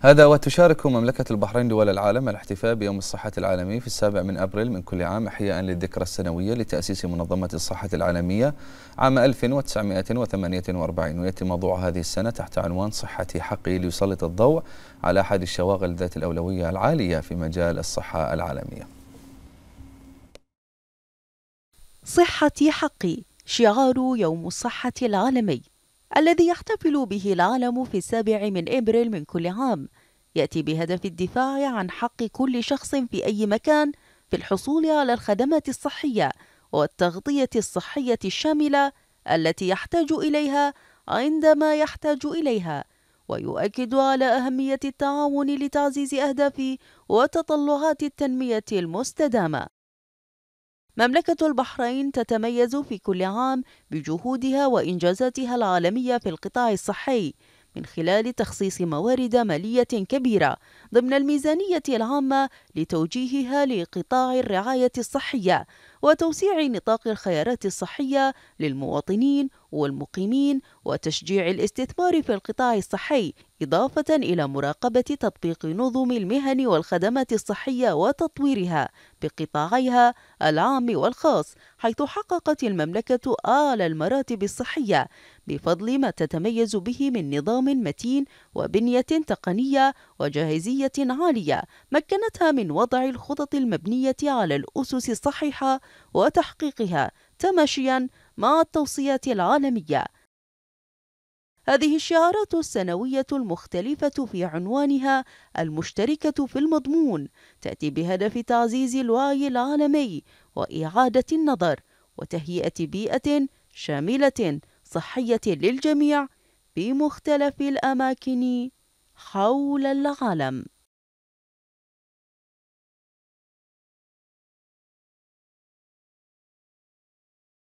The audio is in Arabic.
هذا وتشارك مملكة البحرين دول العالم الاحتفاء بيوم الصحة العالمي في السابع من أبريل من كل عام إحياء للذكرى السنوية لتأسيس منظمة الصحة العالمية عام 1948 ويتم موضوع هذه السنة تحت عنوان صحتي حقي ليسلط الضوء على أحد الشواغل ذات الأولوية العالية في مجال الصحة العالمية صحتي حقي شعار يوم الصحة العالمي الذي يحتفل به العالم في السابع من إبريل من كل عام يأتي بهدف الدفاع عن حق كل شخص في أي مكان في الحصول على الخدمات الصحية والتغطية الصحية الشاملة التي يحتاج إليها عندما يحتاج إليها ويؤكد على أهمية التعاون لتعزيز أهداف وتطلعات التنمية المستدامة مملكة البحرين تتميز في كل عام بجهودها وإنجازاتها العالمية في القطاع الصحي من خلال تخصيص موارد مالية كبيرة ضمن الميزانية العامة لتوجيهها لقطاع الرعاية الصحية وتوسيع نطاق الخيارات الصحية للمواطنين والمقيمين وتشجيع الاستثمار في القطاع الصحي إضافة إلى مراقبة تطبيق نظم المهن والخدمات الصحية وتطويرها بقطاعيها العام والخاص حيث حققت المملكة أعلى المراتب الصحية بفضل ما تتميز به من نظام متين وبنية تقنية وجاهزية عالية مكنتها من وضع الخطط المبنية على الأسس الصحيحة وتحقيقها تماشيا مع التوصيات العالمية هذه الشعارات السنوية المختلفة في عنوانها المشتركة في المضمون تأتي بهدف تعزيز الوعي العالمي وإعادة النظر وتهيئة بيئة شاملة صحية للجميع في مختلف الأماكن حول العالم